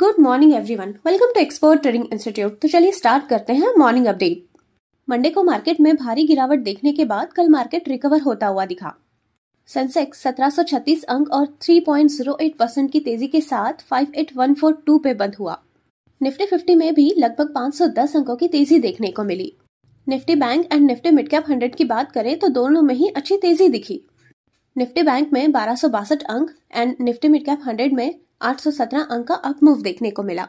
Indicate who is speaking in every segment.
Speaker 1: good morning everyone welcome to export trading institute तो चलिए start करते हैं मॉर्निंग अपडेट मंडे को मार्केट में भारी गिरावट देखने के बाद कल मार्केट रिकवर होता हुआ दिखा सेंसेक्स 1736 अंक और 3.08 परसेंट की तेजी के साथ 58142 पे बंद हुआ निफ्टी 50 में भी लगभग 510 अंकों की तेजी देखने को मिली Nifty bank and Nifty mid cap hundred की बात करें तो दोनों में ही अच्छी तेजी दिखी निफ्टी बैंक में बारह अंक and Nifty mid cap hundred में 817 अंक का अप मूव देखने को मिला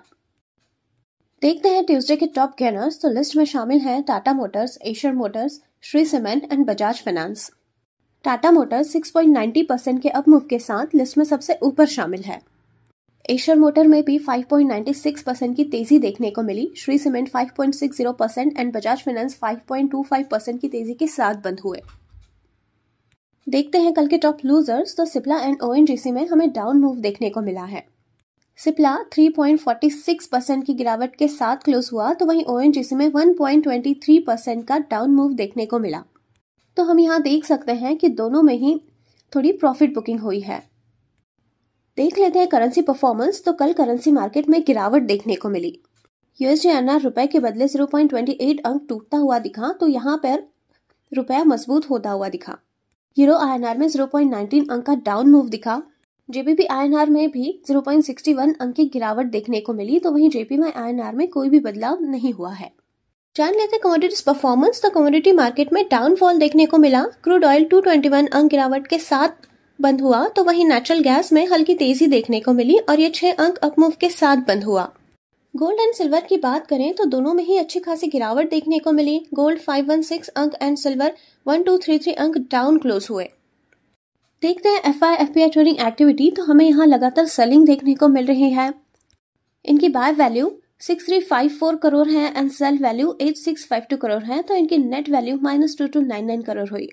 Speaker 1: देखते हैं ट्यूसडे के टॉप गेनर्स तो लिस्ट में शामिल हैं Tata motors Eicher motors Shree cement and Bajaj finance Tata motors 6.90 percent के अप मूव के साथ लिस्ट में सबसे ऊपर शामिल है एशियर मोटर में भी 5.96 परसेंट की तेजी देखने को मिली Shree cement 5.60 percent and Bajaj finance 5.25 percent की तेजी के साथ बंद हुए देखते हैं कल के टॉप लूजर्स तो सिप्ला एंड ओएनजीसी में हमें डाउन मूव देखने को मिला है सिप्ला 3.46 परसेंट की गिरावट के साथ क्लोज हुआ तो वहीं ओएनजीसी में 1.23 परसेंट का डाउन मूव देखने को मिला तो हम यहाँ देख सकते हैं कि दोनों में ही थोड़ी प्रॉफिट बुकिंग हुई है देख लेते हैं करेंसी परफॉर्मेंस तो कल करेंसी मार्केट में गिरावट देखने को मिली यूएसडी अनार रुपए के बदले 0.28 अंक टूटता हुआ दिखा तो यहाँ पर रुपया मजबूत होता हुआ दिखा यूरो आईएनआर में 0.19 अंक का डाउन मूव दिखा जेपीपी आईएनआर में भी 0.61 अंक की गिरावट देखने को मिली तो वहीं जेपी में आईएनआर में कोई भी बदलाव नहीं हुआ है जान लेते कमोडिटीज परफॉर्मेंस तो कमोडिटी मार्केट में डाउनफॉल देखने को मिला क्रूड ऑयल 221 अंक गिरावट के साथ बंद हुआ तो वहीं नेचुरल गैस में हल्की तेजी देखने को मिली और ये छह अंक अपमूव के साथ बंद हुआ गोल्ड एंड सिल्वर की बात करें तो दोनों में ही अच्छी खासी गिरावट देखने को मिली गोल्ड 516 अंक एंड सिल्वर 1233 अंक डाउन क्लोज हुए देखते हैं F I F P I trading activity तो हमें यहाँ लगातार सेलिंग देखने को मिल रही है इनकी बाय वैल्यू 6354 करोड़ है एंड सेल वैल्यू 8652 करोड़ है तो इनकी net value minus two two nine nine crore हुई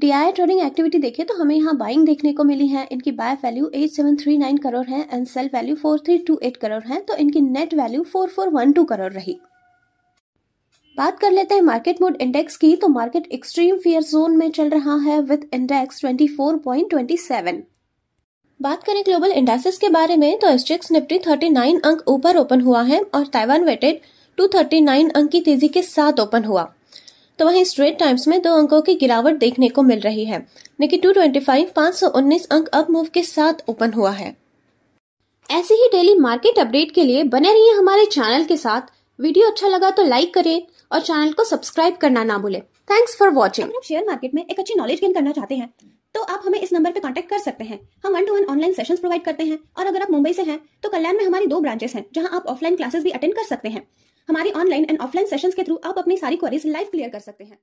Speaker 1: डीआई ट्रेडिंग एक्टिविटी देखें तो हमें यहाँ बाइंग देखने को मिली है इनकी बाय वैल्यू 8739 करोड़ है एंड सेल वैल्यू 4328 करोड़ है तो इनकी नेट वैल्यू 4412 करोड़ रही बात कर लेते हैं मार्केट मोड इंडेक्स की तो मार्केट एक्सट्रीम फियर जोन में चल रहा है विद इंडेक्स 24.27 बात करें ग्लोबल इंडासेस के बारे में तो एस्टेक्स निफ्टी 39 अंक ऊपर ओपन हुआ है और ताइवान वेटेड 239 अंक की तेजी के साथ ओपन हुआ तो वहीं स्ट्रेट टाइम्स में दो अंकों की गिरावट देखने को मिल रही है निकी सौ उन्नीस अंक अब मूव के साथ ओपन हुआ है ऐसे ही डेली मार्केट अपडेट के लिए बने रहिए हमारे चैनल के साथ वीडियो अच्छा लगा तो लाइक करें और चैनल को सब्सक्राइब करना ना भूले thanks for watching share market में एक अच्छी नॉलेज गेन करना चाहते हैं तो आप हमें इस नंबर पर कांटेक्ट कर सकते हैं हम one to one online sessions provide करते हैं और अगर आप मुंबई से हैं तो कल्याण में हमारी दो ब्रांचेस हैं जहां आप ऑफलाइन क्लासेस भी अटेंड कर सकते हैं हमारे ऑनलाइन एंड ऑफलाइन सेशंस के थ्रू आप अपनी सारी क्वेरीज लाइव क्लियर कर सकते हैं